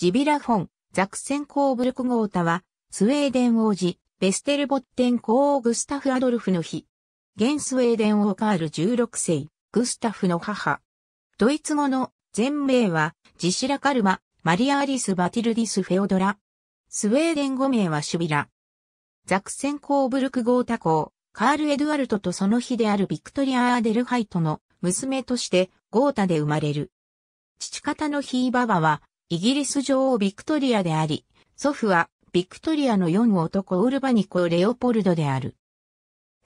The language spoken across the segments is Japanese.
ジビラフォン、ザクセン・コーブルク・ゴータは、スウェーデン王子、ベステルボッテン公王グスタフ・アドルフの日。現スウェーデン王カール16世、グスタフの母。ドイツ語の全名は、ジシラカルマ、マリア・アリス・バティルディス・フェオドラ。スウェーデン語名はシュビラ。ザクセン・コーブルク・ゴータ公、カール・エドワルトとその日であるビクトリア・アーデルハイトの娘としてゴータで生まれる。父方のヒーババはイギリス女王ビクトリアであり、祖父はビクトリアの4男ウルバニコ・レオポルドである。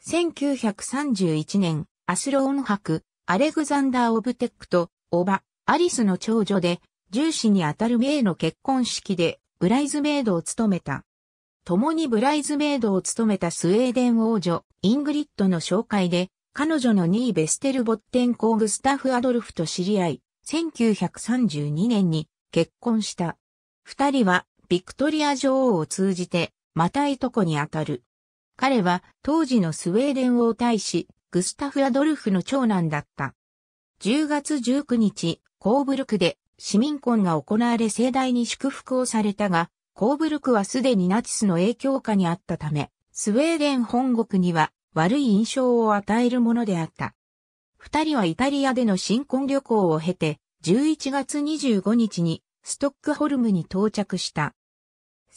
1931年、アスローン博、アレグザンダー・オブテックと、オバ、アリスの長女で、重視にあたる名イの結婚式で、ブライズメイドを務めた。共にブライズメイドを務めたスウェーデン王女、イングリッドの紹介で、彼女の2位ベステルボッテンコーグスタフ・アドルフと知り合い、1932年に結婚した。二人はビクトリア女王を通じて、またいとこにあたる。彼は当時のスウェーデン王大使、グスタフ・アドルフの長男だった。10月19日、コーブルクで市民婚が行われ盛大に祝福をされたが、コーブルクはすでにナチスの影響下にあったため、スウェーデン本国には悪い印象を与えるものであった。二人はイタリアでの新婚旅行を経て、11月25日にストックホルムに到着した。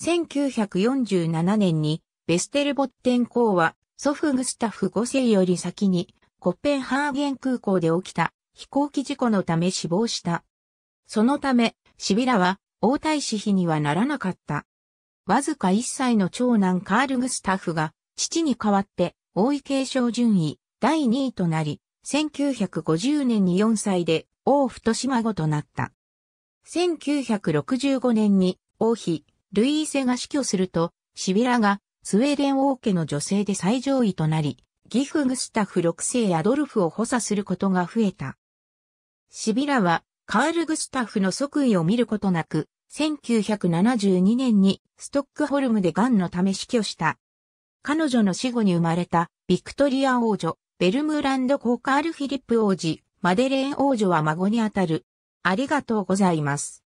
1947年にベステルボッテン公は祖父グスタフ5世より先にコッペンハーゲン空港で起きた飛行機事故のため死亡した。そのため、シビラは王太子妃にはならなかった。わずか1歳の長男カール・グスタフが父に代わって王位継承順位第2位となり、1950年に4歳で王府と島ごとなった。1965年に王妃、ルイーセが死去すると、シビラがスウェーデン王家の女性で最上位となり、ギフグスタフ6世やドルフを補佐することが増えた。シビラはカール・グスタフの即位を見ることなく、1972年にストックホルムで癌のため死去した。彼女の死後に生まれたビクトリア王女、ベルムーランド・コーカール・フィリップ王子、マデレーン王女は孫にあたる。ありがとうございます。